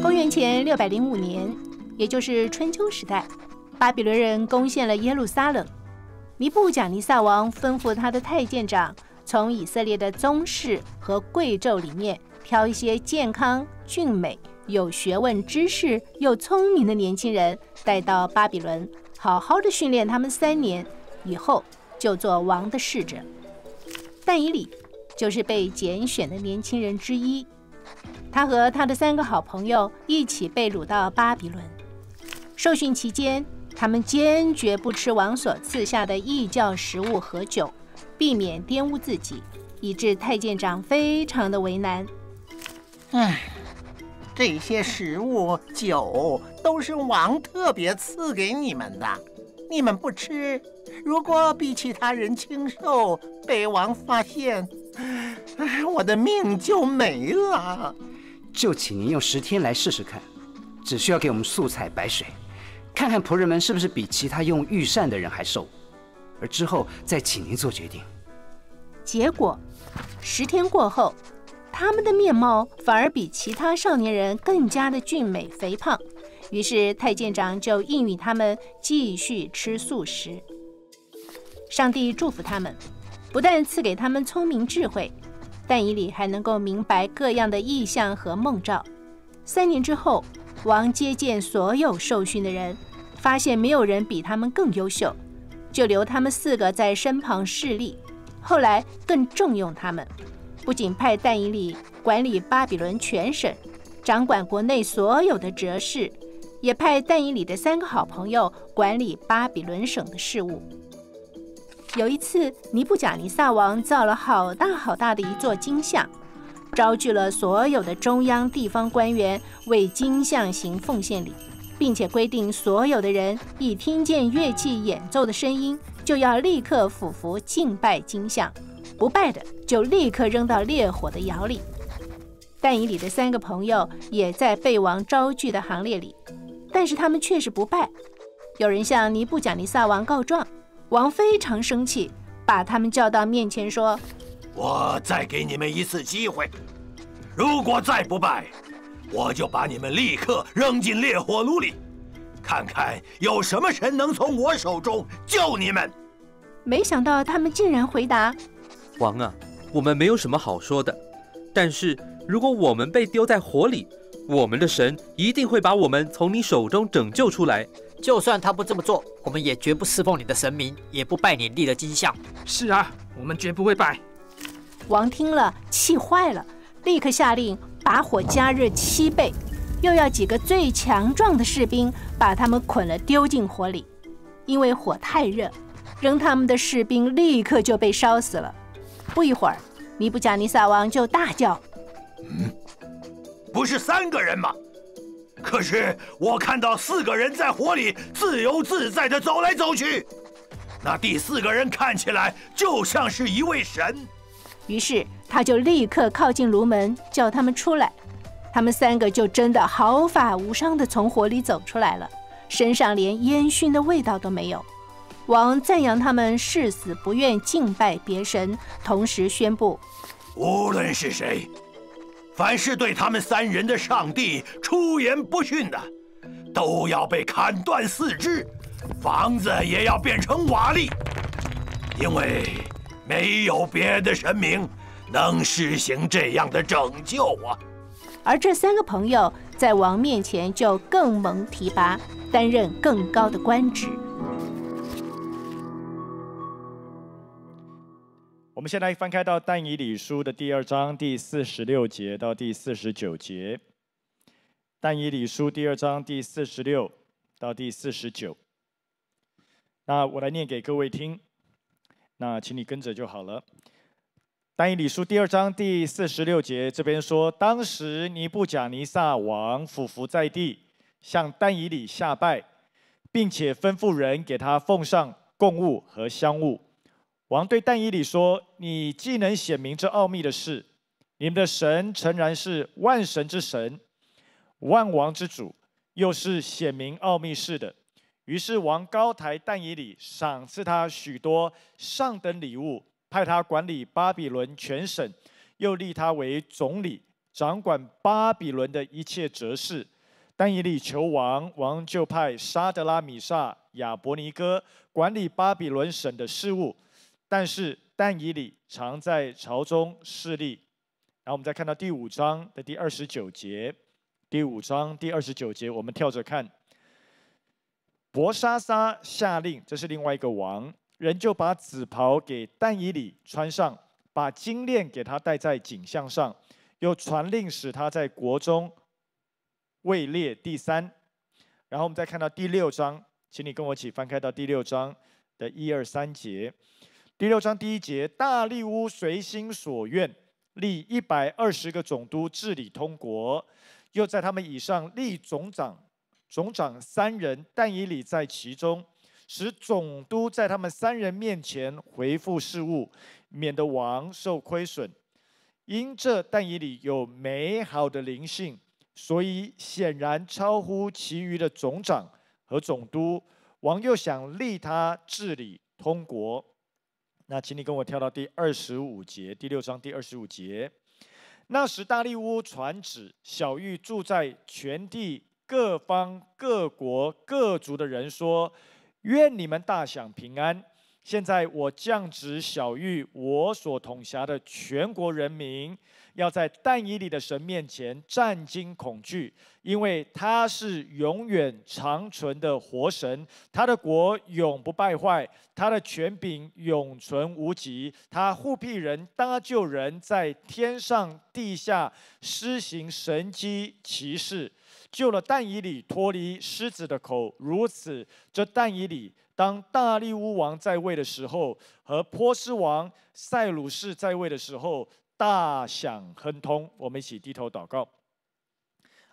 公元前六百零五年，也就是春秋时代，巴比伦人攻陷了耶路撒冷。尼布贾尼撒王吩咐他的太监长，从以色列的宗室和贵胄里面挑一些健康、俊美、有学问、知识又聪明的年轻人带到巴比伦。好好的训练他们三年以后就做王的侍者。但以理就是被拣选的年轻人之一，他和他的三个好朋友一起被掳到巴比伦。受训期间，他们坚决不吃王所赐下的异教食物和酒，避免玷污自己，以致太监长非常的为难。唉。这些食物酒都是王特别赐给你们的，你们不吃。如果比其他人清瘦，被王发现，我的命就没了。就请您用十天来试试看，只需要给我们素菜白水，看看仆人们是不是比其他用御膳的人还瘦。而之后再请您做决定。结果，十天过后。他们的面貌反而比其他少年人更加的俊美、肥胖，于是太监长就应允他们继续吃素食。上帝祝福他们，不但赐给他们聪明智慧，但以理还能够明白各样的意象和梦兆。三年之后，王接见所有受训的人，发现没有人比他们更优秀，就留他们四个在身旁侍立，后来更重用他们。不仅派但以里管理巴比伦全省，掌管国内所有的哲事，也派但以里的三个好朋友管理巴比伦省的事务。有一次，尼布甲尼撒王造了好大好大的一座金像，招聚了所有的中央地方官员为金像行奉献礼，并且规定所有的人一听见乐器演奏的声音，就要立刻俯伏敬拜金像。不败的就立刻扔到烈火的窑里。但以里的三个朋友也在被王招聚的行列里，但是他们确实不败。有人向尼布贾尼撒王告状，王非常生气，把他们叫到面前说：“我再给你们一次机会，如果再不败，我就把你们立刻扔进烈火炉里，看看有什么神能从我手中救你们。”没想到他们竟然回答。王啊，我们没有什么好说的，但是如果我们被丢在火里，我们的神一定会把我们从你手中拯救出来。就算他不这么做，我们也绝不侍奉你的神明，也不拜你立的金像。是啊，我们绝不会拜。王听了气坏了，立刻下令把火加热七倍，又要几个最强壮的士兵把他们捆了丢进火里。因为火太热，扔他们的士兵立刻就被烧死了。不一会儿，尼布贾尼撒王就大叫：“嗯，不是三个人吗？可是我看到四个人在火里自由自在地走来走去，那第四个人看起来就像是一位神。”于是他就立刻靠近炉门，叫他们出来。他们三个就真的毫发无伤地从火里走出来了，身上连烟熏的味道都没有。王赞扬他们誓死不愿敬拜别神，同时宣布：无论是谁，凡是对他们三人的上帝出言不逊的，都要被砍断四肢，房子也要变成瓦砾，因为没有别的神明能施行这样的拯救啊。而这三个朋友在王面前就更蒙提拔，担任更高的官职。我们先来翻开到但以理书的第二章第四十六节到第四十九节，但以理书第二章第四十六到第四十九，那我来念给各位听，那请你跟着就好了。但以理书第二章第四十六节这边说，当时尼布甲尼撒王俯伏在地，向但以理下拜，并且吩咐人给他奉上供物和香物。王对但以理说：“你既能显明这奥秘的事，你们的神诚然是万神之神，万王之主，又是显明奥秘事的。”于是王高抬但以理，赏赐他许多上等礼物，派他管理巴比伦全省，又立他为总理，掌管巴比伦的一切哲事。但以理求王，王就派沙德拉米萨亚伯尼哥管理巴比伦省的事务。但是，但以理常在朝中势力。然后我们再看到第五章的第二十九节，第五章第二十九节，我们跳着看。伯沙莎下令，这是另外一个王，人就把紫袍给但以里穿上，把金链给他戴在颈项上，又传令使他在国中位列第三。然后我们再看到第六章，请你跟我一起翻开到第六章的一二三节。第六章第一节，大力乌随心所愿立一百二十个总督治理通国，又在他们以上立总长，总长三人，但以理在其中，使总督在他们三人面前回复事务，免得王受亏损。因这但以理有美好的灵性，所以显然超乎其余的总长和总督。王又想立他治理通国。那，请你跟我跳到第二十五节，第六章第二十五节。那时，大利乌传旨小玉，住在全地各方各国各族的人说：“愿你们大享平安！现在我降旨小玉，我所统辖的全国人民。”要在但以理的神面前战惊恐惧，因为他是永远长存的活神，他的国永不败坏，他的权柄永存无极，他护庇人、搭救人，在天上地下施行神机骑士，救了但以理脱离狮子的口。如此，这但以理当大力乌王在位的时候，和波斯王塞鲁士在位的时候。大享亨通，我们一起低头祷告。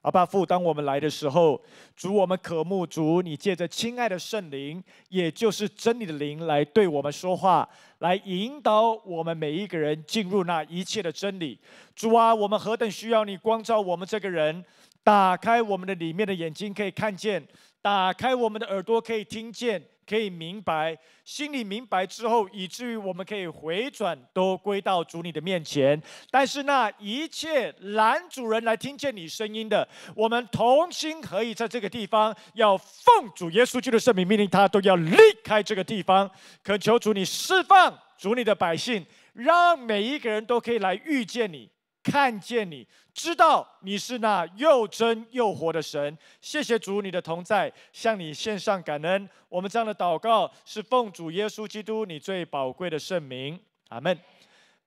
阿爸父，当我们来的时候，主我们渴慕主，你借着亲爱的圣灵，也就是真理的灵，来对我们说话，来引导我们每一个人进入那一切的真理。主啊，我们何等需要你光照我们这个人，打开我们的里面的眼睛，可以看见；打开我们的耳朵，可以听见。可以明白，心里明白之后，以至于我们可以回转，都归到主你的面前。但是那一切拦主人来听见你声音的，我们同心合意在这个地方，要奉主耶稣基督的圣名命令他，都要离开这个地方，恳求主你释放主你的百姓，让每一个人都可以来遇见你。看见你，知道你是那又真又活的神。谢谢主你的同在，向你献上感恩。我们这样的祷告是奉主耶稣基督你最宝贵的圣名。阿门。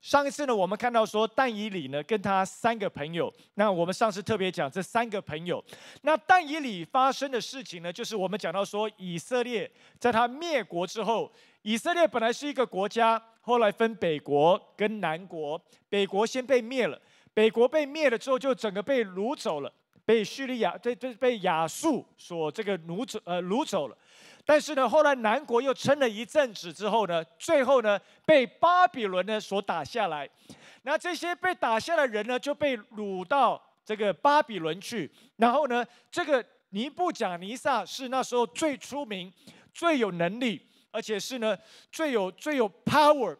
上一次呢，我们看到说但以里呢跟他三个朋友，那我们上次特别讲这三个朋友，那但以里发生的事情呢，就是我们讲到说以色列在他灭国之后。以色列本来是一个国家，后来分北国跟南国。北国先被灭了，北国被灭了之后，就整个被掳走了，被叙利亚、被被被亚述所这个掳走呃掳走了。但是呢，后来南国又撑了一阵子之后呢，最后呢被巴比伦呢所打下来。那这些被打下的人呢，就被掳到这个巴比伦去。然后呢，这个尼布甲尼撒是那时候最出名、最有能力。而且是呢，最有最有 power、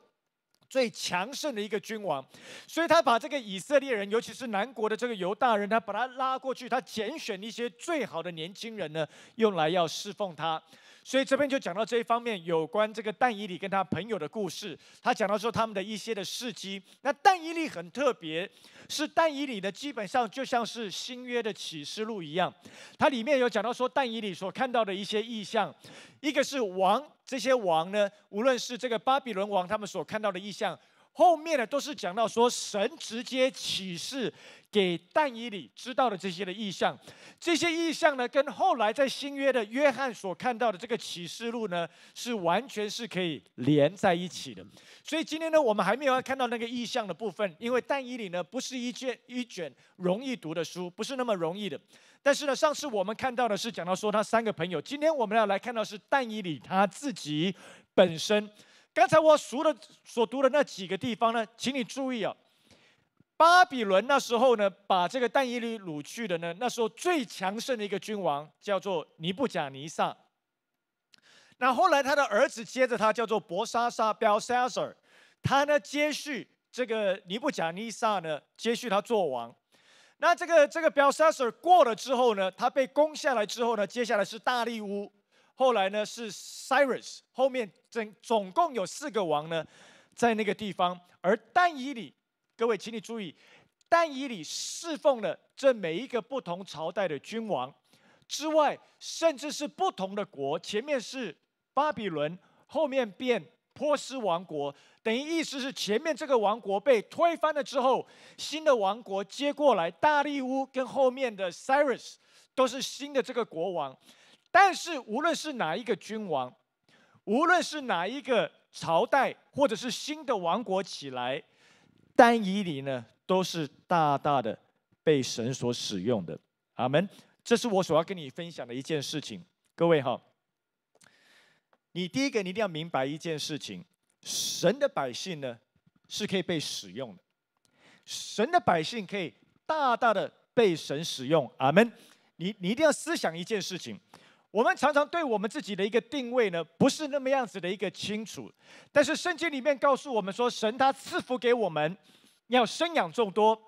最强盛的一个君王，所以他把这个以色列人，尤其是南国的这个犹大人，他把他拉过去，他拣选一些最好的年轻人呢，用来要侍奉他。所以这边就讲到这一方面，有关这个但以理跟他朋友的故事。他讲到说他们的一些的事迹。那但以理很特别，是但以理呢，基本上就像是新约的启示录一样。它里面有讲到说但以理所看到的一些意象，一个是王，这些王呢，无论是这个巴比伦王，他们所看到的意象。后面的都是讲到说神直接启示给但以里知道的这些的意象，这些意象呢跟后来在新约的约翰所看到的这个启示录呢是完全是可以连在一起的。所以今天呢我们还没有看到那个意象的部分，因为但以里呢不是一卷一卷容易读的书，不是那么容易的。但是呢上次我们看到的是讲到说他三个朋友，今天我们要来看到是但以里他自己本身。刚才我熟的所读的那几个地方呢，请你注意啊。巴比伦那时候呢，把这个但以理掳去的呢，那时候最强盛的一个君王叫做尼布甲尼撒。那后来他的儿子接着他叫做伯沙沙 b e l s a s a r 他呢接续这个尼布甲尼撒呢接续他做王。那这个这个 s 沙 r 过了之后呢，他被攻下来之后呢，接下来是大利乌。后来呢是 Cyrus，后面整总共有四个王呢，在那个地方。而但以里，各位请你注意，但以里侍奉了这每一个不同朝代的君王之外，甚至是不同的国。前面是巴比伦，后面变波斯王国，等于意思是前面这个王国被推翻了之后，新的王国接过来。大利乌跟后面的 Cyrus 都是新的这个国王。但是，无论是哪一个君王，无论是哪一个朝代，或者是新的王国起来，丹以里呢，都是大大的被神所使用的。阿门。这是我所要跟你分享的一件事情，各位哈。你第一个，你一定要明白一件事情：神的百姓呢，是可以被使用的。神的百姓可以大大的被神使用。阿门。你你一定要思想一件事情。我们常常对我们自己的一个定位呢，不是那么样子的一个清楚。但是圣经里面告诉我们说，神他赐福给我们，要生养众多，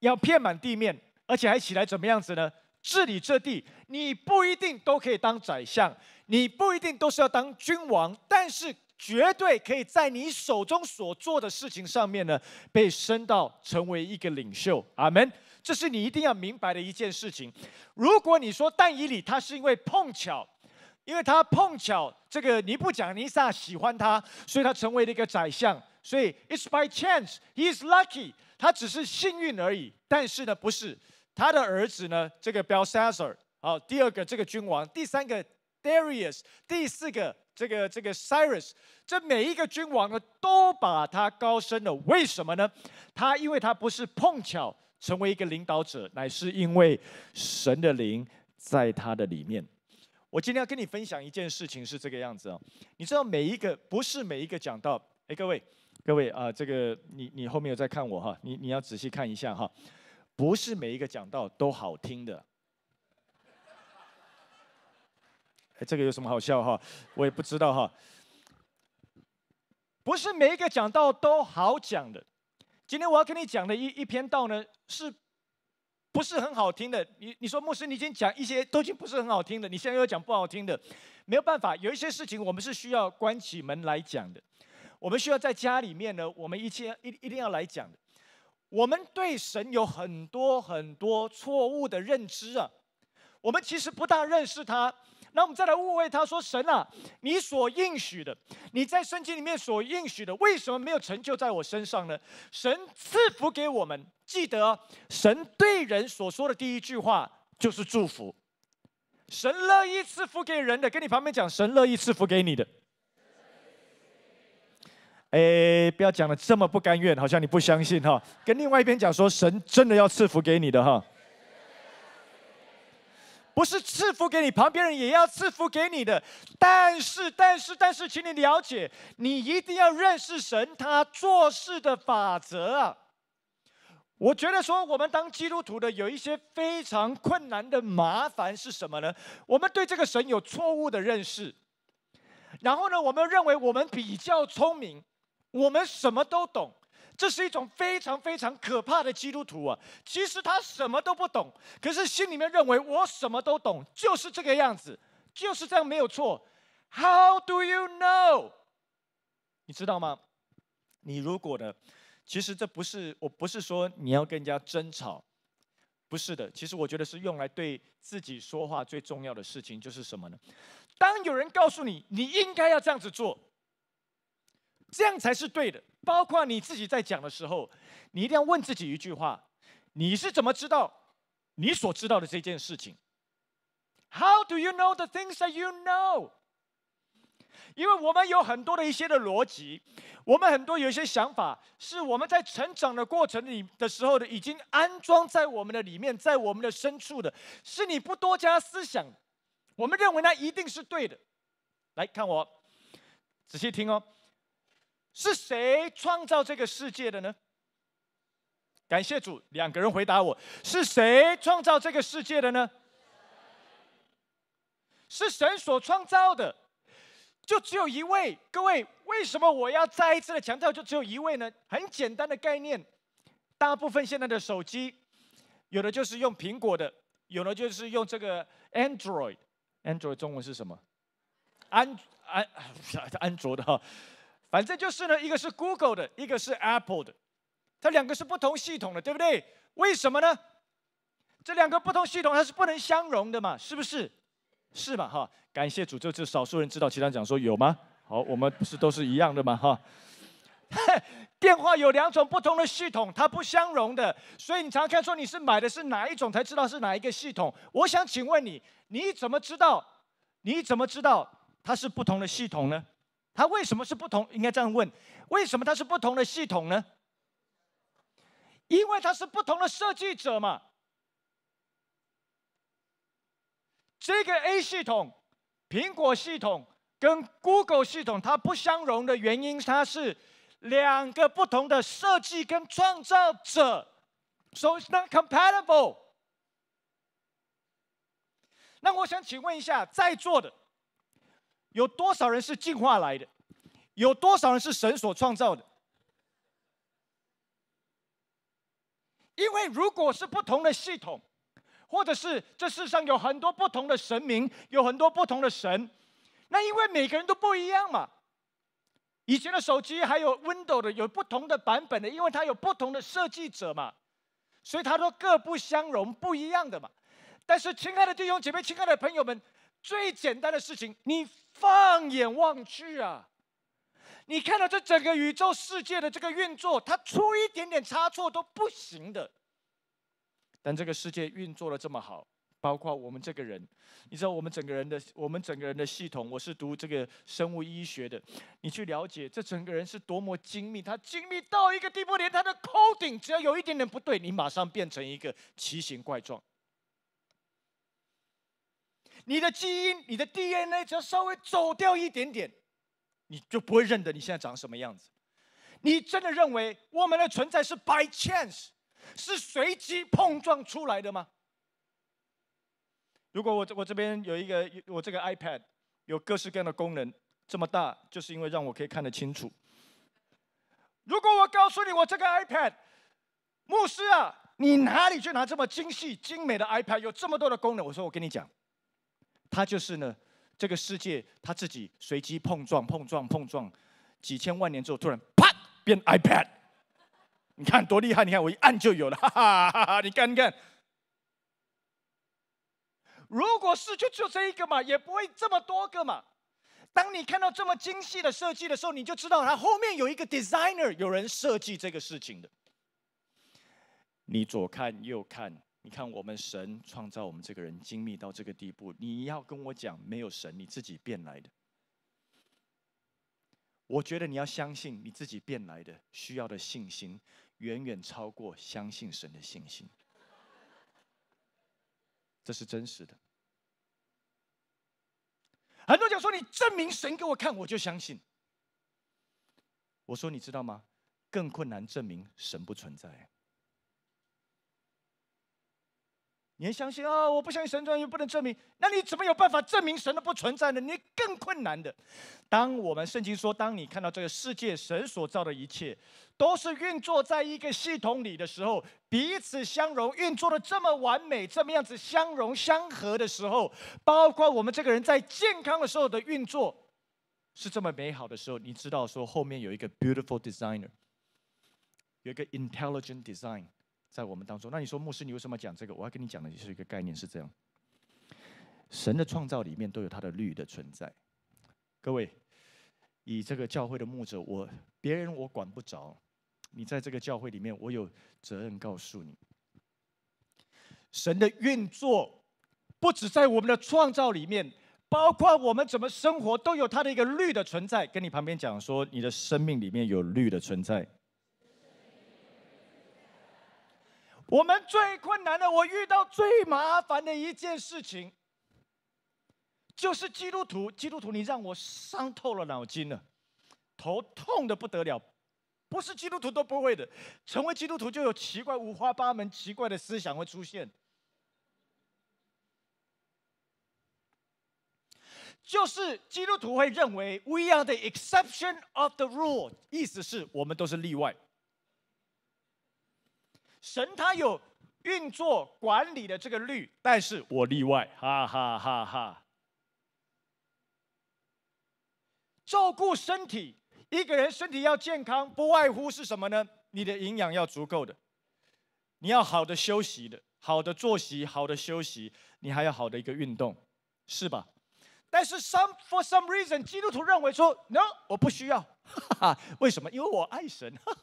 要遍满地面，而且还起来怎么样子呢？治理这地，你不一定都可以当宰相，你不一定都是要当君王，但是绝对可以在你手中所做的事情上面呢，被升到成为一个领袖。阿门。这是你一定要明白的一件事情。如果你说但以理他是因为碰巧，因为他碰巧这个你不甲尼撒喜欢他，所以他成为了一个宰相。所以 it's by chance, he is lucky，他只是幸运而已。但是呢，不是他的儿子呢，这个 Belshazzar 好，第二个这个君王，第三个 Darius，第四个这个这个 Cyrus，这每一个君王呢都把他高升了。为什么呢？他因为他不是碰巧。成为一个领导者，乃是因为神的灵在他的里面。我今天要跟你分享一件事情，是这个样子哦。你知道每一个不是每一个讲到，哎，各位，各位啊，这个你你后面有在看我哈，你你要仔细看一下哈，不是每一个讲到都好听的。哎，这个有什么好笑哈？我也不知道哈。不是每一个讲到都好讲的。今天我要跟你讲的一一篇道呢，是不是很好听的？你你说牧师，你已经讲一些都已经不是很好听的，你现在又讲不好听的，没有办法，有一些事情我们是需要关起门来讲的，我们需要在家里面呢，我们一切一一定要来讲的。我们对神有很多很多错误的认知啊，我们其实不大认识他。那我们再来误会，他说：“神啊，你所应许的，你在圣经里面所应许的，为什么没有成就在我身上呢？”神赐福给我们，记得神对人所说的第一句话就是祝福。神乐意赐福给人的，跟你旁边讲，神乐意赐福给你的。哎，不要讲的这么不甘愿，好像你不相信哈。跟另外一边讲说，神真的要赐福给你的哈。不是赐福给你，旁边人也要赐福给你的。但是，但是，但是，请你了解，你一定要认识神他做事的法则啊！我觉得说，我们当基督徒的有一些非常困难的麻烦是什么呢？我们对这个神有错误的认识，然后呢，我们认为我们比较聪明，我们什么都懂。这是一种非常非常可怕的基督徒啊！其实他什么都不懂，可是心里面认为我什么都懂，就是这个样子，就是这样没有错。How do you know？你知道吗？你如果的，其实这不是我不是说你要跟人家争吵，不是的，其实我觉得是用来对自己说话最重要的事情就是什么呢？当有人告诉你你应该要这样子做，这样才是对的。包括你自己在讲的时候，你一定要问自己一句话：你是怎么知道你所知道的这件事情？How do you know the things that you know？因为我们有很多的一些的逻辑，我们很多有一些想法是我们在成长的过程里的时候的，已经安装在我们的里面，在我们的深处的，是你不多加思想，我们认为那一定是对的。来看我，仔细听哦。是谁创造这个世界的呢？感谢主，两个人回答我：是谁创造这个世界的呢？是神所创造的，就只有一位。各位，为什么我要再一次的强调就只有一位呢？很简单的概念，大部分现在的手机，有的就是用苹果的，有的就是用这个 Android。Android 中文是什么？安安，安卓的哈。反正就是呢，一个是 Google 的，一个是 Apple 的，它两个是不同系统的，对不对？为什么呢？这两个不同系统，它是不能相容的嘛，是不是？是嘛哈？感谢主，就就少数人知道，其他讲说有吗？好，我们不是都是一样的嘛？哈，电话有两种不同的系统，它不相容的，所以你常常看说你是买的是哪一种，才知道是哪一个系统。我想请问你，你怎么知道？你怎么知道它是不同的系统呢？它为什么是不同？应该这样问：为什么它是不同的系统呢？因为它是不同的设计者嘛。这个 A 系统、苹果系统跟 Google 系统，它不相容的原因，它是两个不同的设计跟创造者，so it's not compatible。那我想请问一下在座的。有多少人是进化来的？有多少人是神所创造的？因为如果是不同的系统，或者是这世上有很多不同的神明，有很多不同的神，那因为每个人都不一样嘛。以前的手机还有 Windows 有不同的版本的，因为它有不同的设计者嘛，所以它都各不相容，不一样的嘛。但是，亲爱的弟兄姐妹，亲爱的朋友们。最简单的事情，你放眼望去啊，你看到这整个宇宙世界的这个运作，它出一点点差错都不行的。但这个世界运作的这么好，包括我们这个人，你知道我们整个人的，我们整个人的系统，我是读这个生物医学的，你去了解这整个人是多么精密，它精密到一个地步，连它的头顶只要有一点点不对，你马上变成一个奇形怪状。你的基因，你的 DNA 只要稍微走掉一点点，你就不会认得你现在长什么样子。你真的认为我们的存在是 by chance，是随机碰撞出来的吗？如果我这我这边有一个我这个 iPad，有各式各样的功能，这么大就是因为让我可以看得清楚。如果我告诉你我这个 iPad，牧师啊，你哪里去拿这么精细精美的 iPad，有这么多的功能？我说我跟你讲。它就是呢，这个世界它自己随机碰撞、碰撞、碰撞，几千万年之后突然啪变 iPad，你看多厉害！你看我一按就有了，哈哈哈哈你看你看，如果是就就这一个嘛，也不会这么多个嘛。当你看到这么精细的设计的时候，你就知道它后面有一个 designer，有人设计这个事情的。你左看右看。你看，我们神创造我们这个人精密到这个地步，你要跟我讲没有神，你自己变来的。我觉得你要相信你自己变来的，需要的信心远远超过相信神的信心。这是真实的。很多讲说你证明神给我看，我就相信。我说你知道吗？更困难证明神不存在。你相信啊？我不相信神，又不能证明。那你怎么有办法证明神的不存在呢？你更困难的。当我们圣经说，当你看到这个世界神所造的一切，都是运作在一个系统里的时候，彼此相融，运作的这么完美，这么样子相融相合的时候，包括我们这个人在健康的时候的运作，是这么美好的时候，你知道说后面有一个 beautiful designer，有一个 intelligent design。在我们当中，那你说牧师，你为什么讲这个？我要跟你讲的也是一个概念，是这样。神的创造里面都有它的律的存在。各位，以这个教会的牧者，我别人我管不着。你在这个教会里面，我有责任告诉你，神的运作不止在我们的创造里面，包括我们怎么生活，都有它的一个律的存在。跟你旁边讲说，你的生命里面有律的存在。我们最困难的，我遇到最麻烦的一件事情，就是基督徒。基督徒，你让我伤透了脑筋了，头痛的不得了。不是基督徒都不会的，成为基督徒就有奇怪、五花八门、奇怪的思想会出现。就是基督徒会认为 “we are the exception of the rule”，意思是我们都是例外。神他有运作管理的这个律，但是我例外，哈哈哈哈。照顾身体，一个人身体要健康，不外乎是什么呢？你的营养要足够的，你要好的休息的，好的作息，好的休息，你还要好的一个运动，是吧？但是 some for some reason，基督徒认为说，no，我不需要，哈哈，为什么？因为我爱神，哈哈。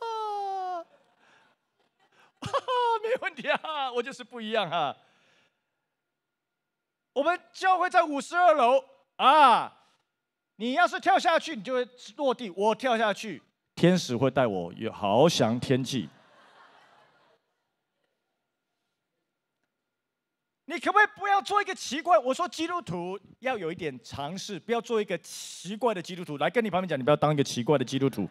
哈哈，没问题啊，我就是不一样啊。我们教会在五十二楼啊，你要是跳下去，你就会落地。我跳下去，天使会带我翱翔天际。你可不可以不要做一个奇怪？我说基督徒要有一点尝试，不要做一个奇怪的基督徒。来，跟你旁边讲，你不要当一个奇怪的基督徒。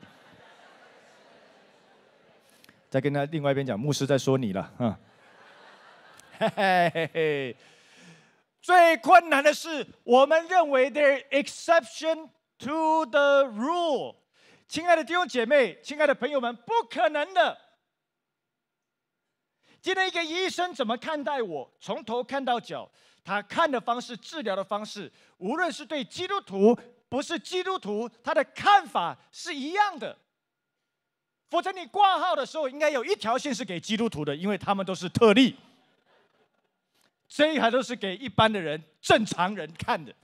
再跟他另外一边讲，牧师在说你了，哈，嘿嘿嘿嘿，最困难的是，我们认为 t h e e exception to the rule，亲爱的弟兄姐妹，亲爱的朋友们，不可能的。今天一个医生怎么看待我，从头看到脚，他看的方式，治疗的方式，无论是对基督徒，不是基督徒，他的看法是一样的。否则你挂号的时候应该有一条线是给基督徒的，因为他们都是特例。这一排都是给一般的人、正常人看的，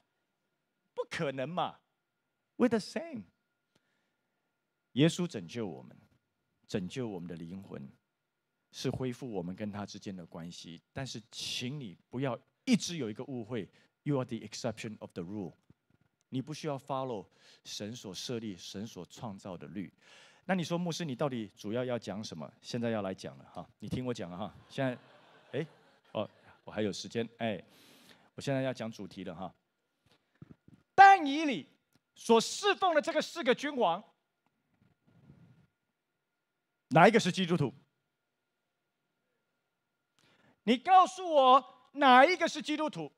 不可能嘛？We're the same。耶稣拯救我们，拯救我们的灵魂，是恢复我们跟他之间的关系。但是，请你不要一直有一个误会：You are the exception of the rule。你不需要 follow 神所设立、神所创造的律。那你说牧师，你到底主要要讲什么？现在要来讲了哈，你听我讲哈。现在，哎，哦，我还有时间，哎，我现在要讲主题了哈。但以你所侍奉的这个四个君王，哪一个是基督徒？你告诉我哪一个是基督徒？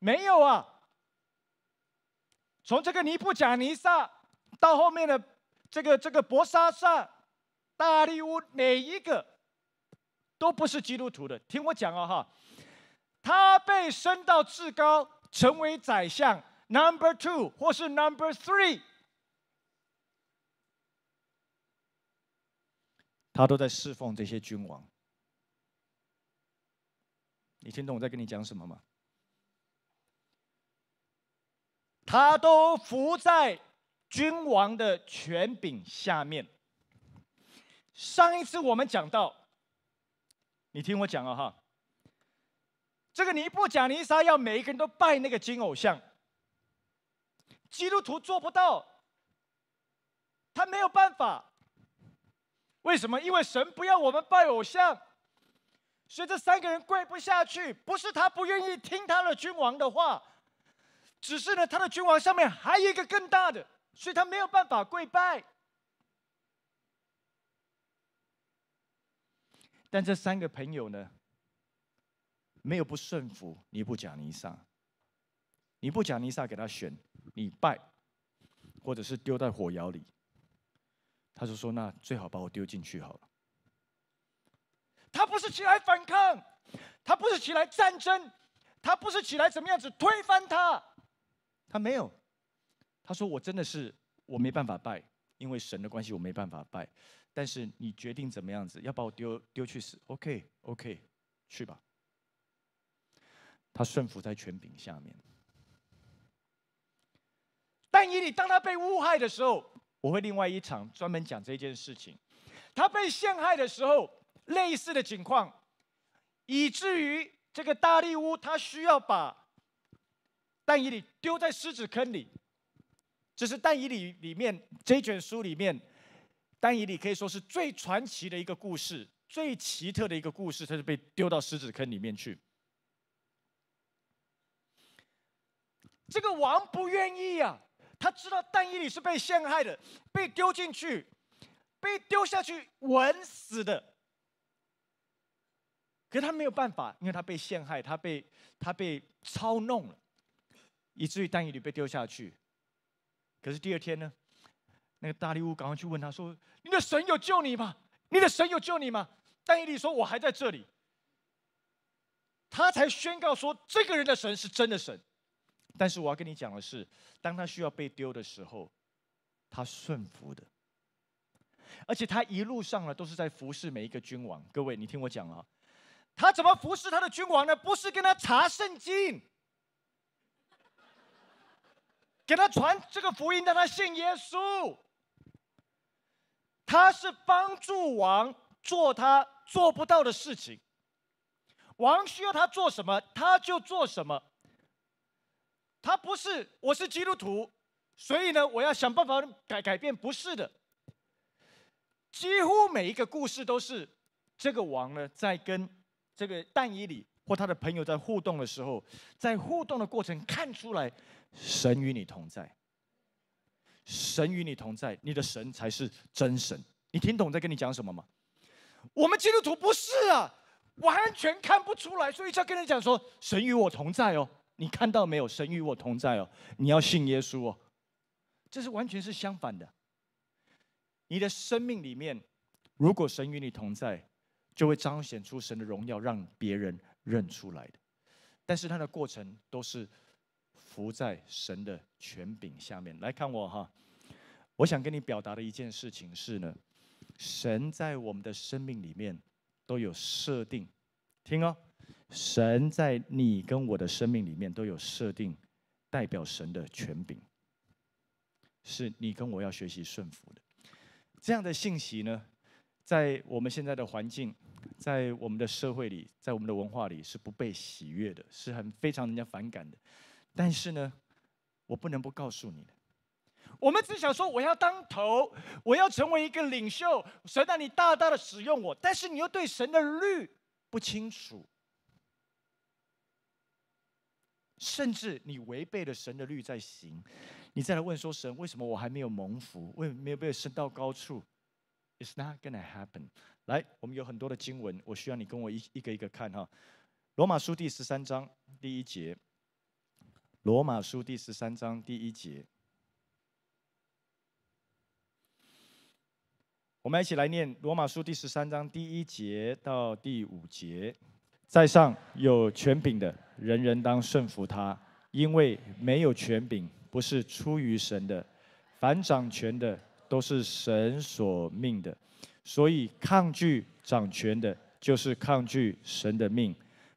没有啊，从这个尼布甲尼撒。到后面的这个这个博沙萨、大利乌，哪一个都不是基督徒的。听我讲啊哈，他被升到至高，成为宰相 Number Two 或是 Number Three，他都在侍奉这些君王。你听懂我在跟你讲什么吗？他都服在。君王的权柄下面，上一次我们讲到，你听我讲啊哈。这个尼布甲尼撒要每一个人都拜那个金偶像，基督徒做不到，他没有办法。为什么？因为神不要我们拜偶像，所以这三个人跪不下去。不是他不愿意听他的君王的话，只是呢，他的君王上面还有一个更大的。所以他没有办法跪拜，但这三个朋友呢，没有不顺服。尼布甲尼撒，你不讲尼撒给他选，你拜，或者是丢在火窑里。他就说：那最好把我丢进去好了。他不是起来反抗，他不是起来战争，他不是起来怎么样子推翻他，他没有。他说：“我真的是我没办法拜，因为神的关系我没办法拜。但是你决定怎么样子要把我丢丢去死？OK OK，去吧。”他顺服在权柄下面。但以你当他被诬害的时候，我会另外一场专门讲这件事情。他被陷害的时候，类似的情况，以至于这个大力乌他需要把但以你丢在狮子坑里。这是《但以礼》里面这一卷书里面，《但以礼》可以说是最传奇的一个故事，最奇特的一个故事。他是被丢到石子坑里面去。这个王不愿意呀，他知道但以礼是被陷害的，被丢进去，被丢下去，稳死的。可他没有办法，因为他被陷害，他被他被操弄了，以至于但以礼被丢下去。可是第二天呢，那个大利物赶快去问他说：“你的神有救你吗？你的神有救你吗？”但伊理说：“我还在这里。”他才宣告说：“这个人的神是真的神。”但是我要跟你讲的是，当他需要被丢的时候，他顺服的，而且他一路上呢都是在服侍每一个君王。各位，你听我讲啊，他怎么服侍他的君王呢？不是跟他查圣经。给他传这个福音，让他信耶稣。他是帮助王做他做不到的事情。王需要他做什么，他就做什么。他不是我是基督徒，所以呢，我要想办法改改变，不是的。几乎每一个故事都是这个王呢，在跟这个但以里或他的朋友在互动的时候，在互动的过程看出来。神与你同在，神与你同在，你的神才是真神。你听懂在跟你讲什么吗？我们基督徒不是啊，完全看不出来，所以才跟人讲说神与我同在哦。你看到没有？神与我同在哦。你要信耶稣哦，这是完全是相反的。你的生命里面，如果神与你同在，就会彰显出神的荣耀，让别人认出来的。但是它的过程都是。伏在神的权柄下面来看我哈，我想跟你表达的一件事情是呢，神在我们的生命里面都有设定，听哦，神在你跟我的生命里面都有设定，代表神的权柄，是你跟我要学习顺服的。这样的信息呢，在我们现在的环境，在我们的社会里，在我们的文化里是不被喜悦的，是很非常人家反感的。但是呢，我不能不告诉你我们只想说，我要当头，我要成为一个领袖，神让你大大的使用我。但是你又对神的律不清楚，甚至你违背了神的律在行，你再来问说，神为什么我还没有蒙福？为没有被升到高处？It's not gonna happen。来，我们有很多的经文，我需要你跟我一一个一个看哈。罗马书第十三章第一节。罗马书第十三章第一节，我们一起来念罗马书第十三章第一节到第五节。在上有权柄的，人人当顺服他，因为没有权柄不是出于神的；凡掌权的都是神所命的，所以抗拒掌权的，就是抗拒神的命；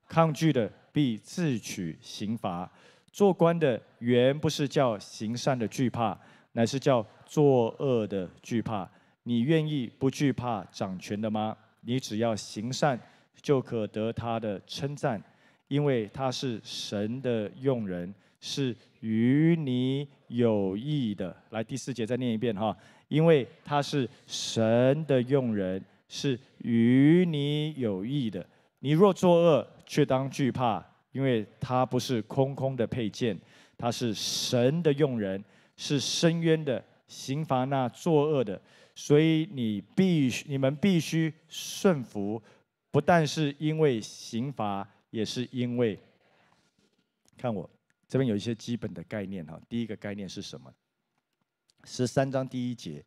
抗拒的必自取刑罚。做官的原不是叫行善的惧怕，乃是叫作恶的惧怕。你愿意不惧怕掌权的吗？你只要行善，就可得他的称赞，因为他是神的用人，是与你有益的。来，第四节再念一遍哈。因为他是神的用人，是与你有益的。你若作恶，却当惧怕。因为他不是空空的配件，他是神的用人，是深渊的刑罚，那作恶的，所以你必须你们必须顺服，不但是因为刑罚，也是因为。看我这边有一些基本的概念哈，第一个概念是什么？十三章第一节，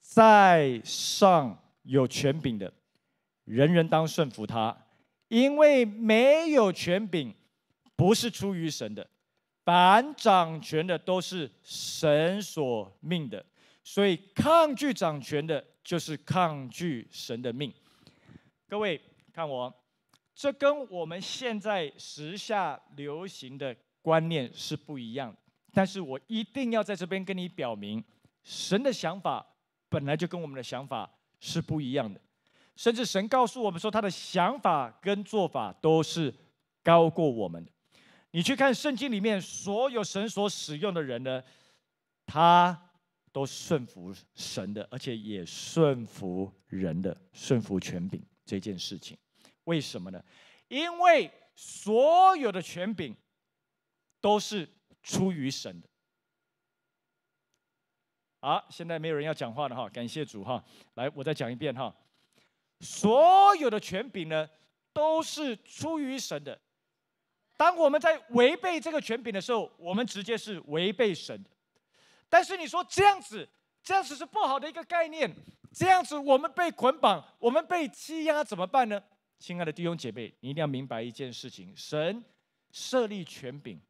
在上有权柄的，人人当顺服他。因为没有权柄，不是出于神的；凡掌权的都是神所命的，所以抗拒掌权的，就是抗拒神的命。各位，看我，这跟我们现在时下流行的观念是不一样的。但是我一定要在这边跟你表明，神的想法本来就跟我们的想法是不一样的。甚至神告诉我们说，他的想法跟做法都是高过我们的。你去看圣经里面所有神所使用的人呢，他都顺服神的，而且也顺服人的顺服权柄这件事情。为什么呢？因为所有的权柄都是出于神的。好，现在没有人要讲话了哈，感谢主哈。来，我再讲一遍哈。所有的权柄呢，都是出于神的。当我们在违背这个权柄的时候，我们直接是违背神的。但是你说这样子，这样子是不好的一个概念。这样子我们被捆绑，我们被欺压，怎么办呢？亲爱的弟兄姐妹，你一定要明白一件事情：神设立权柄，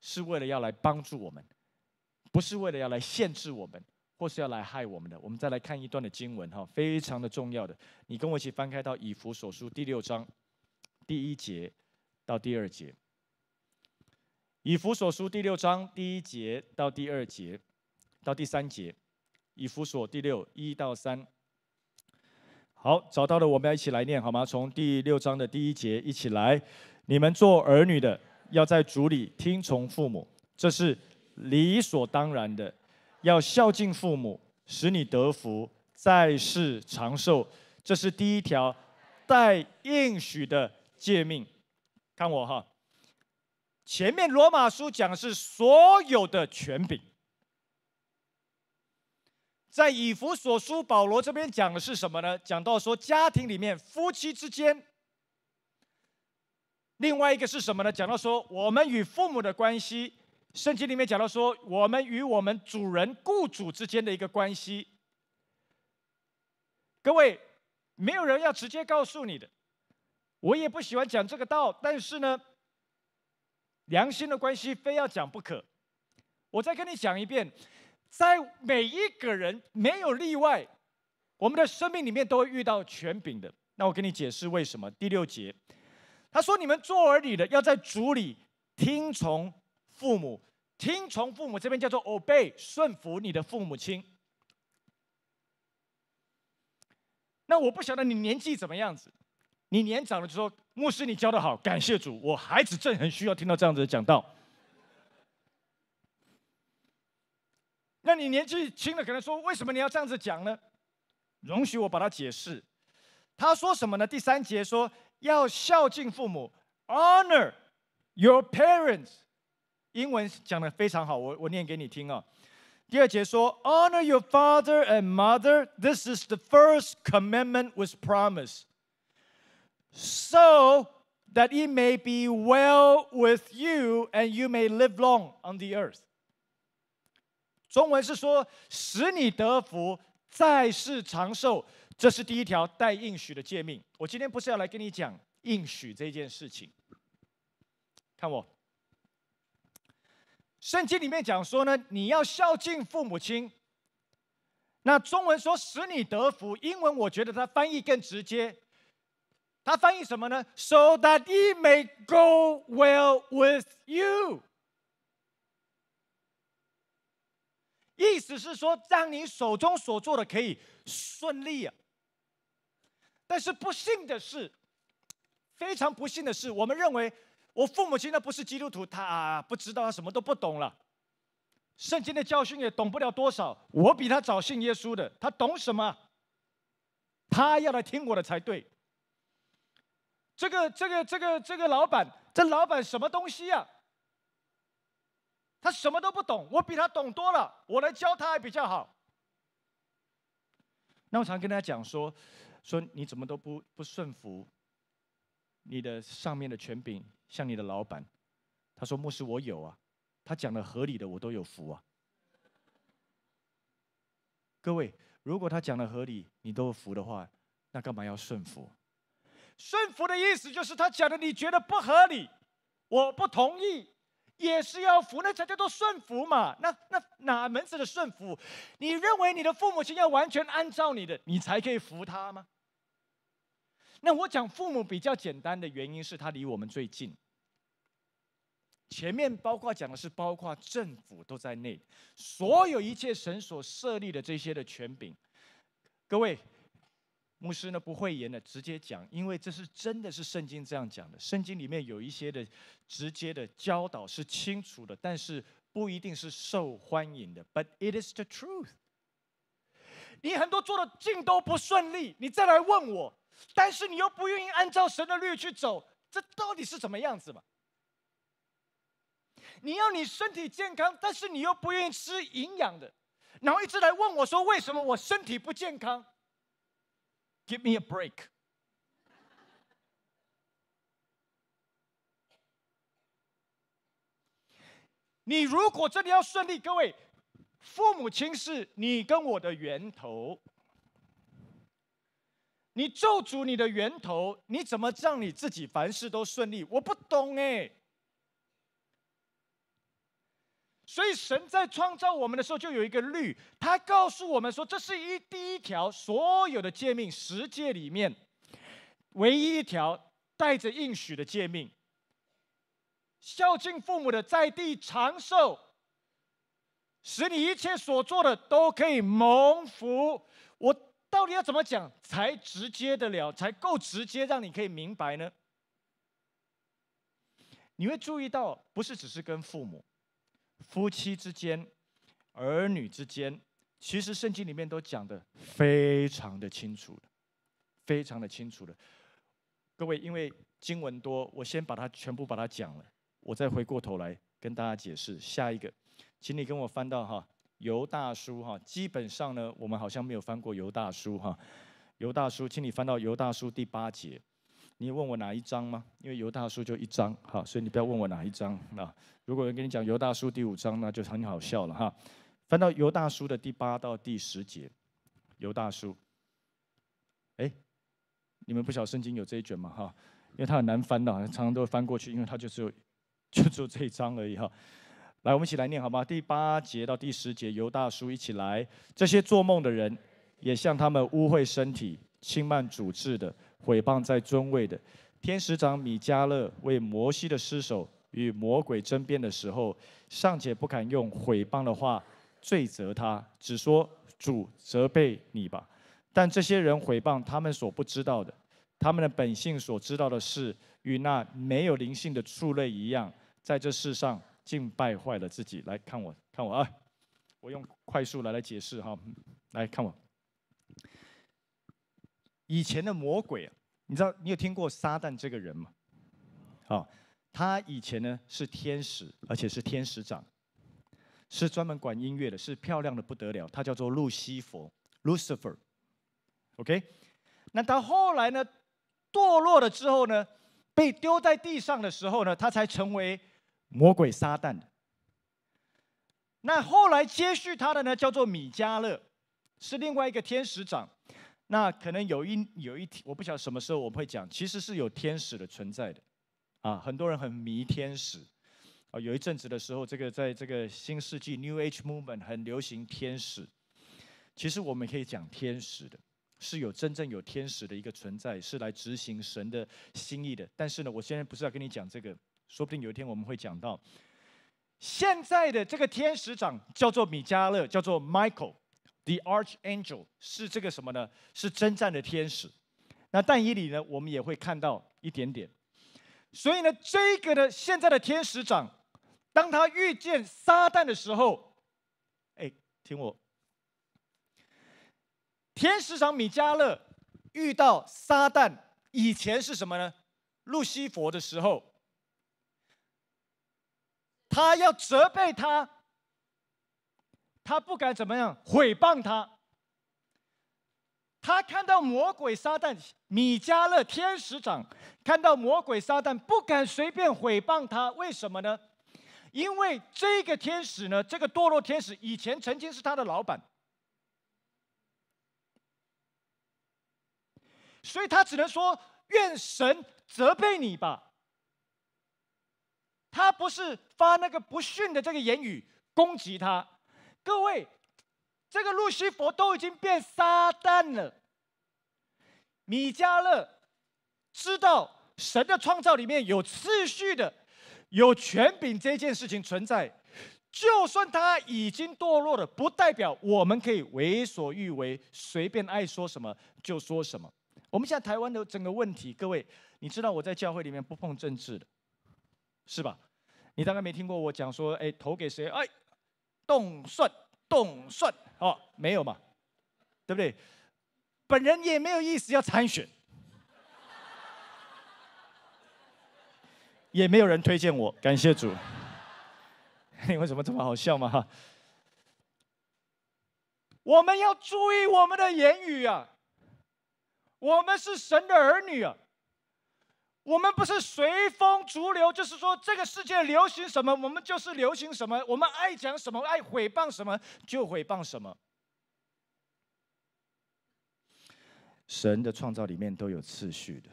是为了要来帮助我们，不是为了要来限制我们。或是要来害我们的，我们再来看一段的经文哈，非常的重要的。你跟我一起翻开到以弗所书第六章第一节到第二节，以弗所书第六章第一节到第二节，到第三节，以弗所第六一到三。好，找到了，我们要一起来念好吗？从第六章的第一节一起来，你们做儿女的要在主里听从父母，这是理所当然的。要孝敬父母，使你得福，在世长寿，这是第一条待应许的诫命。看我哈，前面罗马书讲的是所有的权柄，在以弗所书保罗这边讲的是什么呢？讲到说家庭里面夫妻之间，另外一个是什么呢？讲到说我们与父母的关系。圣经里面讲到说，我们与我们主人、雇主之间的一个关系。各位，没有人要直接告诉你的，我也不喜欢讲这个道，但是呢，良心的关系非要讲不可。我再跟你讲一遍，在每一个人没有例外，我们的生命里面都会遇到权柄的。那我跟你解释为什么。第六节，他说：“你们做儿女的要在主里听从父母。”听从父母这边叫做 obey，顺服你的父母亲。那我不晓得你年纪怎么样子，你年长了就说牧师你教的好，感谢主，我孩子正很需要听到这样子的讲道。那你年纪轻的可能说，为什么你要这样子讲呢？容许我把它解释。他说什么呢？第三节说要孝敬父母，honor your parents。英文讲的非常好，我我念给你听啊。第二节说，Honor your father and mother. This is the first commandment with promise, so that it may be well with you and you may live long on the earth. 中文是说，使你得福，在世长寿。这是第一条带应许的诫命。我今天不是要来跟你讲应许这件事情。看我。圣经里面讲说呢，你要孝敬父母亲。那中文说使你得福，英文我觉得它翻译更直接。它翻译什么呢？So that it may go well with you。意思是说，让你手中所做的可以顺利啊。但是不幸的是，非常不幸的是，我们认为。我父母亲那不是基督徒，他不知道，他什么都不懂了，圣经的教训也懂不了多少。我比他早信耶稣的，他懂什么？他要来听我的才对。这个这个这个这个老板，这老板什么东西呀？他什么都不懂，我比他懂多了，我来教他还比较好。那我常跟他讲说，说你怎么都不不顺服，你的上面的权柄。像你的老板，他说：“牧师，我有啊。”他讲的合理的，我都有服啊。各位，如果他讲的合理，你都服的话，那干嘛要顺服？顺服的意思就是他讲的你觉得不合理，我不同意，也是要服，那才叫做顺服嘛。那那哪门子的顺服？你认为你的父母亲要完全按照你的，你才可以服他吗？那我讲父母比较简单的原因是，他离我们最近。前面包括讲的是，包括政府都在内，所有一切神所设立的这些的权柄。各位，牧师呢不会言的直接讲，因为这是真的是圣经这样讲的。圣经里面有一些的直接的教导是清楚的，但是不一定是受欢迎的。But it is the truth。你很多做的尽都不顺利，你再来问我。但是你又不愿意按照神的律去走，这到底是怎么样子嘛？你要你身体健康，但是你又不愿意吃营养的，然后一直来问我说为什么我身体不健康？Give me a break。你如果真的要顺利，各位，父母亲是你跟我的源头。你咒诅你的源头，你怎么让你自己凡事都顺利？我不懂哎。所以神在创造我们的时候，就有一个律，他告诉我们说，这是一第一条所有的诫命十诫里面，唯一一条带着应许的诫命：孝敬父母的，在地长寿，使你一切所做的都可以蒙福。到底要怎么讲才直接的了？才够直接，让你可以明白呢？你会注意到，不是只是跟父母、夫妻之间、儿女之间，其实圣经里面都讲的非常的清楚的，非常的清楚的。各位，因为经文多，我先把它全部把它讲了，我再回过头来跟大家解释下一个。请你跟我翻到哈。犹大叔哈，基本上呢，我们好像没有翻过犹大叔哈。犹大叔，请你翻到犹大叔第八节。你问我哪一章吗？因为犹大叔就一章哈，所以你不要问我哪一章那如果人跟你讲犹大叔第五章，那就很好笑了哈。翻到犹大叔的第八到第十节，犹大叔。哎，你们不晓圣经有这一卷吗？哈，因为它很难翻的，常常都翻过去，因为它就只有就只有这一章而已哈。来，我们一起来念好吗？第八节到第十节，由大叔一起来。这些做梦的人，也向他们污秽身体、轻慢主治的毁谤，在尊位的天使长米迦勒为摩西的失手与魔鬼争辩的时候，尚且不敢用毁谤的话罪责他，只说主责备你吧。但这些人毁谤他们所不知道的，他们的本性所知道的事，与那没有灵性的畜类一样，在这世上。敬败坏了自己。来看我，看我啊！我用快速来来解释哈。来看我，以前的魔鬼，你知道你有听过撒旦这个人吗？啊，他以前呢是天使，而且是天使长，是专门管音乐的，是漂亮的不得了。他叫做路西佛 （Lucifer）。OK，那他后来呢堕落了之后呢，被丢在地上的时候呢，他才成为。魔鬼撒旦的，那后来接续他的呢，叫做米迦勒，是另外一个天使长。那可能有一有一天，我不晓得什么时候我们会讲，其实是有天使的存在的，啊，很多人很迷天使，啊，有一阵子的时候，这个在这个新世纪 New Age Movement 很流行天使。其实我们可以讲天使的，是有真正有天使的一个存在，是来执行神的心意的。但是呢，我现在不是要跟你讲这个。说不定有一天我们会讲到，现在的这个天使长叫做米迦勒，叫做 Michael，the Archangel，是这个什么呢？是征战的天使。那但一里呢，我们也会看到一点点。所以呢，这个的现在的天使长，当他遇见撒旦的时候，哎，听我，天使长米迦勒遇到撒旦以前是什么呢？路西佛的时候。他要责备他，他不敢怎么样毁谤他。他看到魔鬼撒旦米迦勒天使长，看到魔鬼撒旦不敢随便毁谤他，为什么呢？因为这个天使呢，这个堕落天使以前曾经是他的老板，所以他只能说：愿神责备你吧。他不是发那个不逊的这个言语攻击他，各位，这个路西佛都已经变撒旦了。米迦勒知道神的创造里面有次序的，有权柄这件事情存在，就算他已经堕落了，不代表我们可以为所欲为，随便爱说什么就说什么。我们现在台湾的整个问题，各位，你知道我在教会里面不碰政治的。是吧？你大概没听过我讲说，哎，投给谁？哎，董顺，董顺，哦，没有嘛，对不对？本人也没有意思要参选，也没有人推荐我，感谢主。你为什么这么好笑嘛？哈！我们要注意我们的言语啊，我们是神的儿女啊。我们不是随风逐流，就是说这个世界流行什么，我们就是流行什么。我们爱讲什么，爱毁谤什么，就毁谤什么。神的创造里面都有次序的，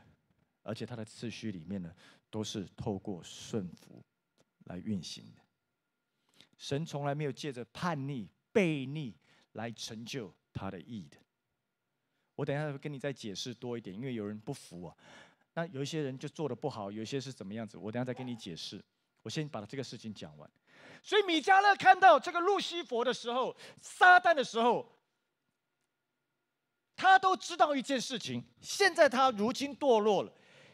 而且它的次序里面呢，都是透过顺服来运行的。神从来没有借着叛逆、背逆来成就他的意的。我等一下跟你再解释多一点，因为有人不服啊。那有一些人就做的不好，有一些是怎么样子？我等下再跟你解释。我先把这个事情讲完。所以米迦勒看到这个路西佛的时候，撒旦的时候，他都知道一件事情。现在他如今堕落了，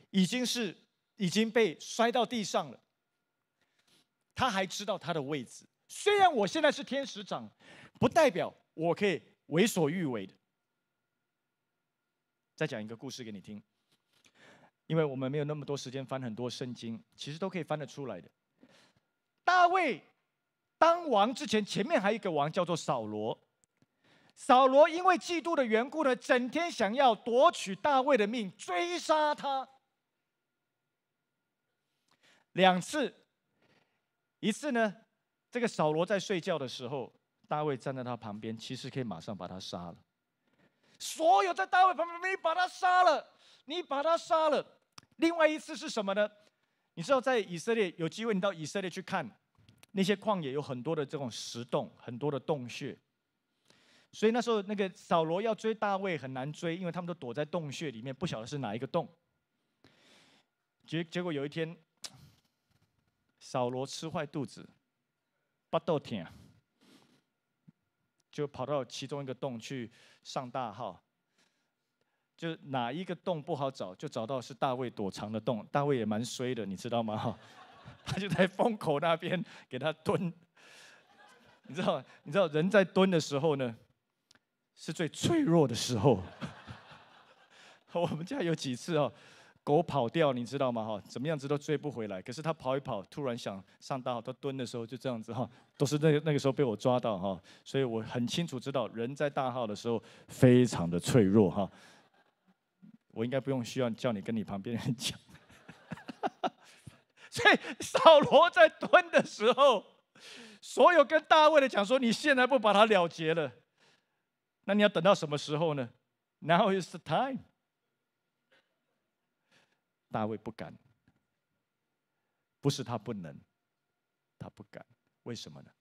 已经是已经被摔到地上了。他还知道他的位置。虽然我现在是天使长，不代表我可以为所欲为的。再讲一个故事给你听。因为我们没有那么多时间翻很多圣经，其实都可以翻得出来的。大卫当王之前，前面还有一个王叫做扫罗。扫罗因为嫉妒的缘故呢，整天想要夺取大卫的命，追杀他两次。一次呢，这个扫罗在睡觉的时候，大卫站在他旁边，其实可以马上把他杀了。所有在大卫旁边，你把他杀了，你把他杀了。另外一次是什么呢？你知道，在以色列有机会，你到以色列去看，那些旷野有很多的这种石洞，很多的洞穴。所以那时候，那个扫罗要追大卫很难追，因为他们都躲在洞穴里面，不晓得是哪一个洞。结结果有一天，扫罗吃坏肚子，巴豆天就跑到其中一个洞去上大号。就是哪一个洞不好找，就找到是大卫躲藏的洞。大卫也蛮衰的，你知道吗？哈，他就在风口那边给他蹲。你知道，你知道人在蹲的时候呢，是最脆弱的时候。我们家有几次哦，狗跑掉，你知道吗？哈，怎么样子都追不回来。可是他跑一跑，突然想上大号，他蹲的时候就这样子哈，都是那那个时候被我抓到哈。所以我很清楚知道，人在大号的时候非常的脆弱哈。我应该不用需要叫你跟你旁边人讲，所以扫罗在蹲的时候，所有跟大卫讲说：“你现在不把他了结了，那你要等到什么时候呢？” Now is the time。大卫不敢，不是他不能，他不敢。为什么呢？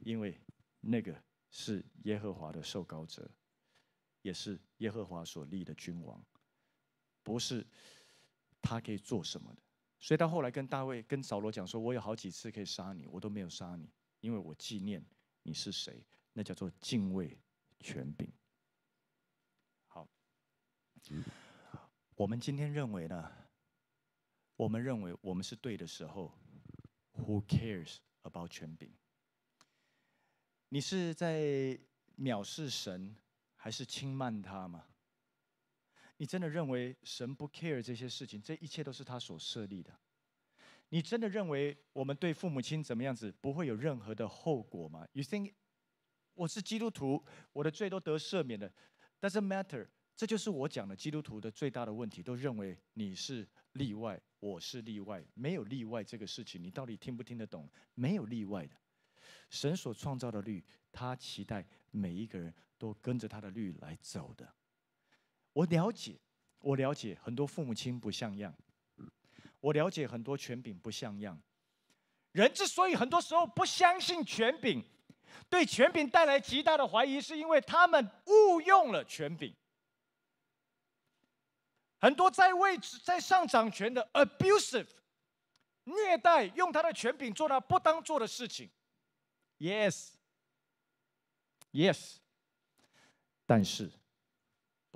因为那个是耶和华的受膏者，也是耶和华所立的君王。不是他可以做什么的，所以到后来跟大卫、跟扫罗讲说：“我有好几次可以杀你，我都没有杀你，因为我纪念你是谁，那叫做敬畏权柄。”好，我们今天认为呢？我们认为我们是对的时候，Who cares about 权柄？你是在藐视神，还是轻慢他吗？你真的认为神不 care 这些事情？这一切都是他所设立的。你真的认为我们对父母亲怎么样子不会有任何的后果吗？You think 我是基督徒，我的罪都得赦免的？Doesn't matter。这就是我讲的基督徒的最大的问题，都认为你是例外，我是例外，没有例外这个事情。你到底听不听得懂？没有例外的。神所创造的律，他期待每一个人都跟着他的律来走的。我了解，我了解很多父母亲不像样，我了解很多权柄不像样。人之所以很多时候不相信权柄，对权柄带来极大的怀疑，是因为他们误用了权柄。很多在位、置在上掌权的 abusive 虐待，用他的权柄做了不当做的事情。Yes, yes。但是。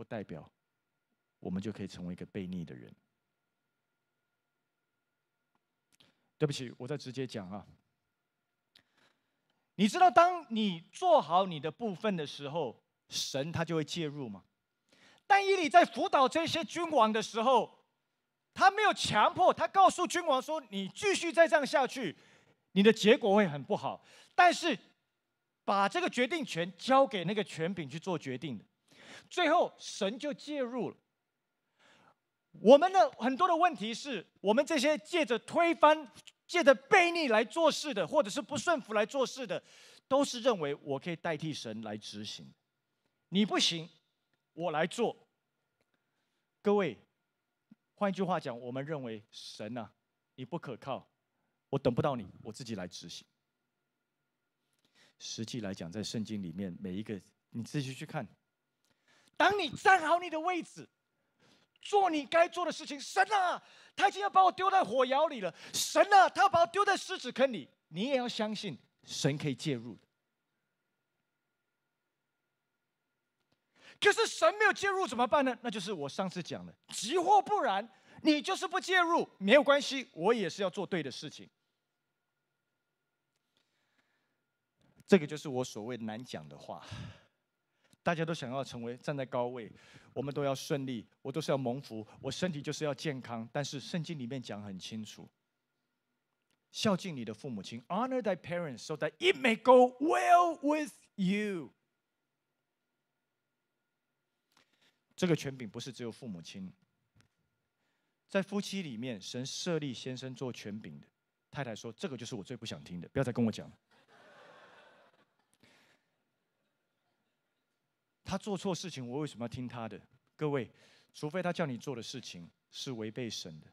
不代表我们就可以成为一个悖逆的人。对不起，我再直接讲啊。你知道，当你做好你的部分的时候，神他就会介入吗？但伊利在辅导这些君王的时候，他没有强迫，他告诉君王说：“你继续再这样下去，你的结果会很不好。”但是把这个决定权交给那个权柄去做决定的。最后，神就介入了。我们的很多的问题是我们这些借着推翻、借着背逆来做事的，或者是不顺服来做事的，都是认为我可以代替神来执行。你不行，我来做。各位，换一句话讲，我们认为神呐，你不可靠，我等不到你，我自己来执行。实际来讲，在圣经里面，每一个你自己去看。当你站好你的位置，做你该做的事情。神啊，他已经要把我丢在火窑里了！神啊，他要把我丢在狮子坑里！你也要相信神可以介入的。可是神没有介入怎么办呢？那就是我上次讲的，即或不然，你就是不介入，没有关系，我也是要做对的事情。这个就是我所谓难讲的话。大家都想要成为站在高位，我们都要顺利，我都是要蒙福，我身体就是要健康。但是圣经里面讲很清楚：孝敬你的父母亲，honor thy parents，so that it may go well with you。这个权柄不是只有父母亲，在夫妻里面，神设立先生做权柄的，太太说这个就是我最不想听的，不要再跟我讲了。他做错事情，我为什么要听他的？各位，除非他叫你做的事情是违背神的，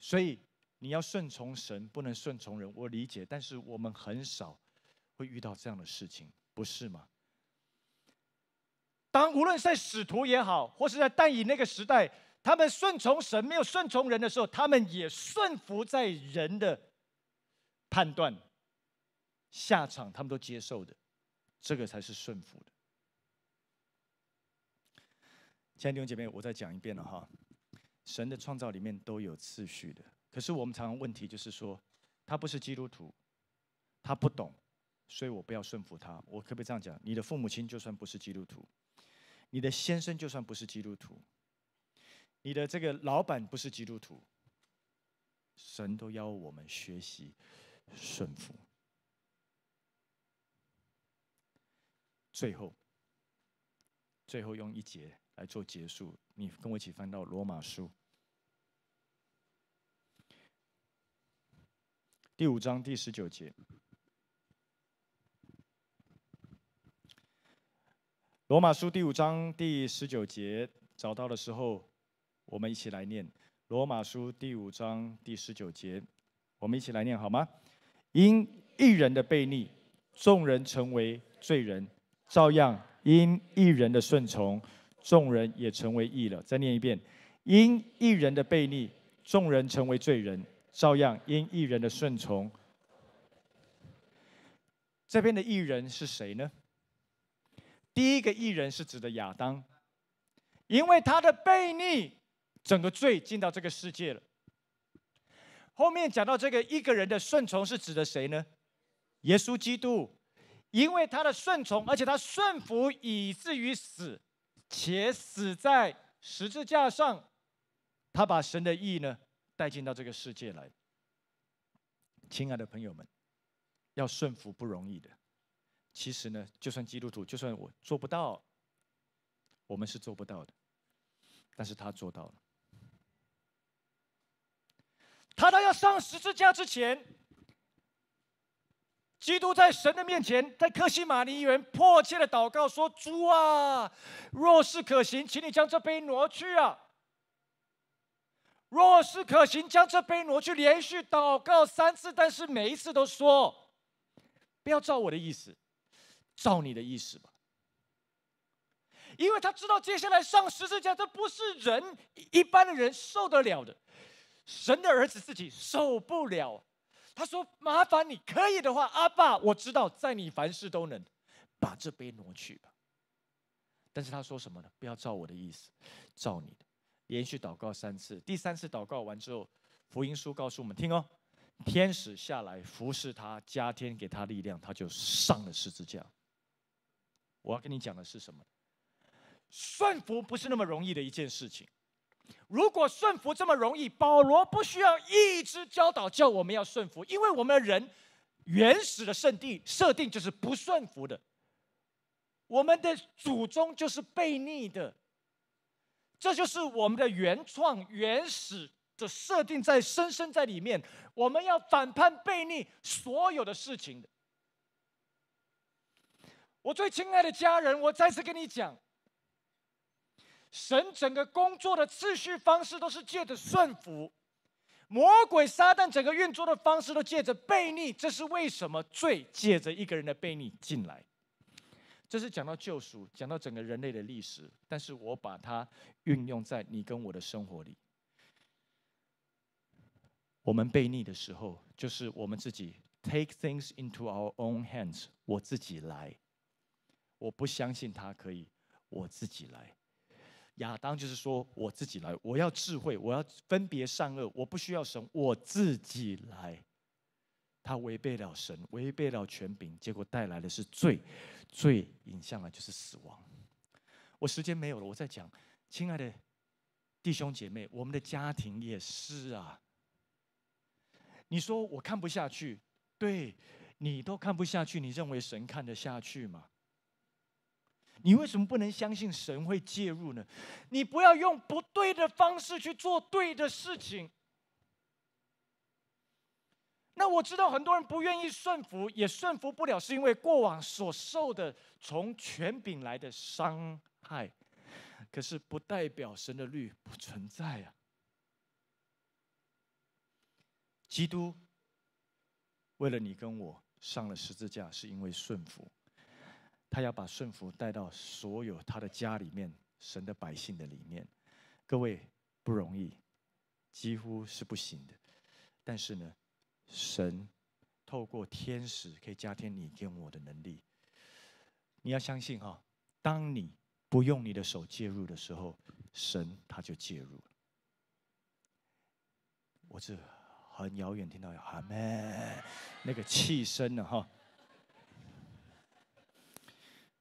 所以你要顺从神，不能顺从人。我理解，但是我们很少会遇到这样的事情，不是吗？当无论在使徒也好，或是在但以那个时代，他们顺从神，没有顺从人的时候，他们也顺服在人的判断，下场他们都接受的，这个才是顺服的。现在弟兄姐妹，我再讲一遍了哈，神的创造里面都有次序的。可是我们常常问题就是说，他不是基督徒，他不懂，所以我不要顺服他。我可不可以这样讲？你的父母亲就算不是基督徒，你的先生就算不是基督徒，你的这个老板不是基督徒，神都要我们学习顺服。最后，最后用一节。来做结束。你跟我一起翻到《罗马书》第五章第十九节，《罗马书》第五章第十九节找到的时候，我们一起来念《罗马书》第五章第十九节。我们一起来念好吗？因一人的悖逆，众人成为罪人；照样因一人的顺从。众人也成为义了。再念一遍：因一人的悖逆，众人成为罪人；照样，因一人的顺从，这边的义人是谁呢？第一个义人是指的亚当，因为他的悖逆，整个罪进到这个世界了。后面讲到这个一个人的顺从是指的谁呢？耶稣基督，因为他的顺从，而且他顺服以至于死。且死在十字架上，他把神的意呢带进到这个世界来。亲爱的朋友们，要顺服不容易的。其实呢，就算基督徒，就算我做不到，我们是做不到的，但是他做到了。他到要上十字架之前。基督在神的面前，在克西马尼园迫切的祷告说：“主啊，若是可行，请你将这杯挪去啊！若是可行，将这杯挪去。”连续祷告三次，但是每一次都说：“不要照我的意思，照你的意思吧。”因为他知道接下来上十字架，这不是人一般的人受得了的，神的儿子自己受不了。他说：“麻烦你，可以的话，阿爸，我知道在你凡事都能，把这杯挪去吧。”但是他说什么呢？不要照我的意思，照你的，连续祷告三次。第三次祷告完之后，福音书告诉我们听哦，天使下来服侍他，加添给他力量，他就上了十字架。我要跟你讲的是什么？顺服不是那么容易的一件事情。如果顺服这么容易，保罗不需要一直教导叫我们要顺服，因为我们人原始的圣地设定就是不顺服的，我们的祖宗就是悖逆的，这就是我们的原创原始的设定在深深在里面，我们要反叛悖逆所有的事情的。我最亲爱的家人，我再次跟你讲。神整个工作的次序方式都是借着顺服，魔鬼撒旦整个运作的方式都借着悖逆。这是为什么罪借着一个人的悖逆进来？这是讲到救赎，讲到整个人类的历史。但是我把它运用在你跟我的生活里。我们悖逆的时候，就是我们自己 take things into our own hands，我自己来。我不相信他可以，我自己来。亚当就是说：“我自己来，我要智慧，我要分别善恶，我不需要神，我自己来。”他违背了神，违背了权柄，结果带来的是罪，罪引向了就是死亡。我时间没有了，我在讲，亲爱的弟兄姐妹，我们的家庭也是啊。你说我看不下去，对你都看不下去，你认为神看得下去吗？你为什么不能相信神会介入呢？你不要用不对的方式去做对的事情。那我知道很多人不愿意顺服，也顺服不了，是因为过往所受的从权柄来的伤害。可是，不代表神的律不存在啊！基督为了你跟我上了十字架，是因为顺服。他要把顺服带到所有他的家里面，神的百姓的里面。各位不容易，几乎是不行的。但是呢，神透过天使可以加添你跟我的能力。你要相信哈，当你不用你的手介入的时候，神他就介入了。我这很遥远听到有阿门，那个气声呢哈。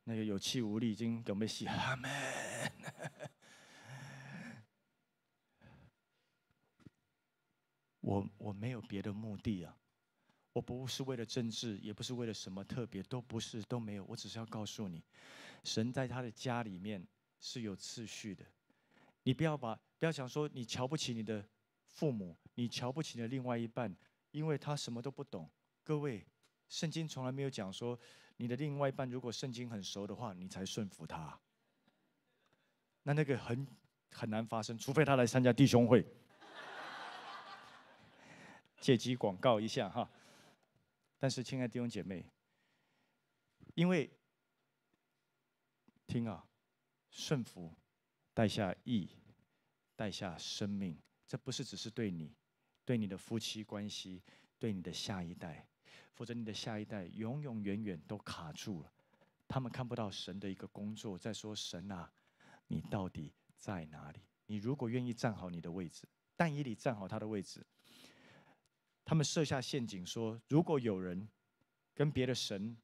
那个有气无力，已经准备死。阿门。我我没有别的目的啊，我不是为了政治，也不是为了什么特别，都不是都没有。我只是要告诉你，神在他的家里面是有次序的。你不要把不要想说你瞧不起你的父母，你瞧不起的另外一半，因为他什么都不懂。各位，圣经从来没有讲说。你的另外一半如果圣经很熟的话，你才顺服他。那那个很很难发生，除非他来参加弟兄会，借机广告一下哈。但是，亲爱的弟兄姐妹，因为听啊，顺服带下义，带下生命，这不是只是对你，对你的夫妻关系，对你的下一代。或者你的下一代永永远远都卡住了，他们看不到神的一个工作。在说神啊，你到底在哪里？你如果愿意站好你的位置，但以理站好他的位置。他们设下陷阱说，如果有人跟别的神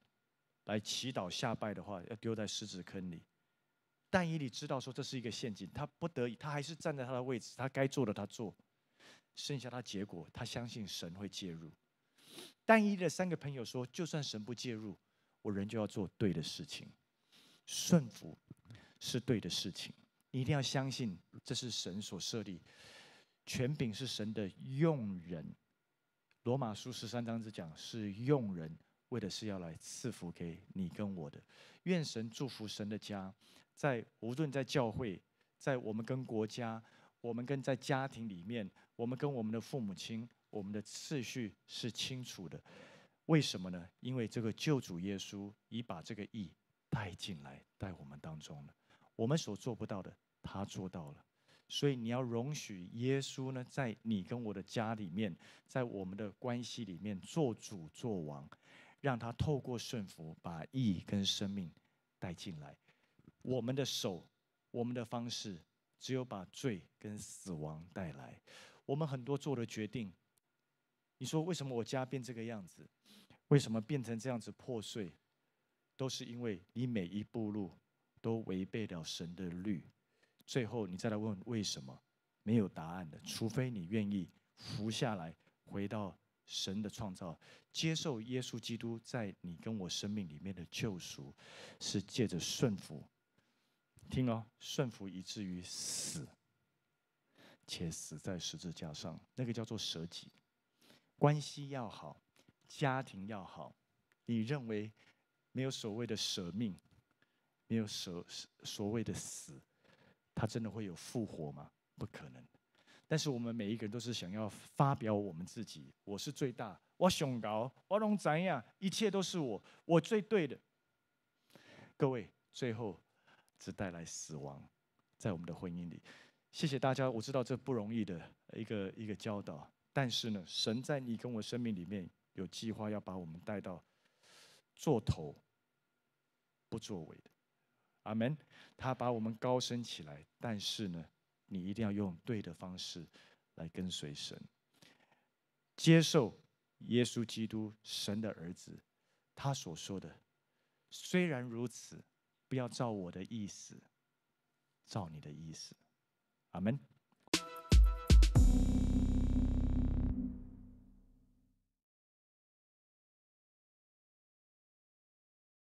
来祈祷下拜的话，要丢在狮子坑里。但以理知道说这是一个陷阱，他不得已，他还是站在他的位置，他该做的他做，剩下他结果，他相信神会介入。单一的三个朋友说：“就算神不介入，我仍就要做对的事情。顺服是对的事情。你一定要相信，这是神所设立。权柄是神的用人。罗马书十三章之讲，是用人，为的是要来赐福给你跟我的。愿神祝福神的家，在无论在教会，在我们跟国家，我们跟在家庭里面，我们跟我们的父母亲。”我们的次序是清楚的，为什么呢？因为这个救主耶稣已把这个义带进来，带我们当中了。我们所做不到的，他做到了。所以你要容许耶稣呢，在你跟我的家里面，在我们的关系里面做主做王，让他透过顺服把义跟生命带进来。我们的手，我们的方式，只有把罪跟死亡带来。我们很多做的决定。你说为什么我家变这个样子？为什么变成这样子破碎？都是因为你每一步路都违背了神的律。最后你再来问为什么，没有答案的，除非你愿意服下来，回到神的创造，接受耶稣基督在你跟我生命里面的救赎，是借着顺服。听哦，顺服以至于死，且死在十字架上，那个叫做舍己。关系要好，家庭要好，你认为没有所谓的舍命，没有所所谓的死，他真的会有复活吗？不可能。但是我们每一个人都是想要发表我们自己，我是最大，我雄高，我荣怎雅，一切都是我，我最对的。各位，最后只带来死亡，在我们的婚姻里。谢谢大家，我知道这不容易的一个一个教导。但是呢，神在你跟我生命里面有计划，要把我们带到做头不作为的，阿门。他把我们高升起来，但是呢，你一定要用对的方式来跟随神，接受耶稣基督，神的儿子，他所说的。虽然如此，不要照我的意思，照你的意思，阿门。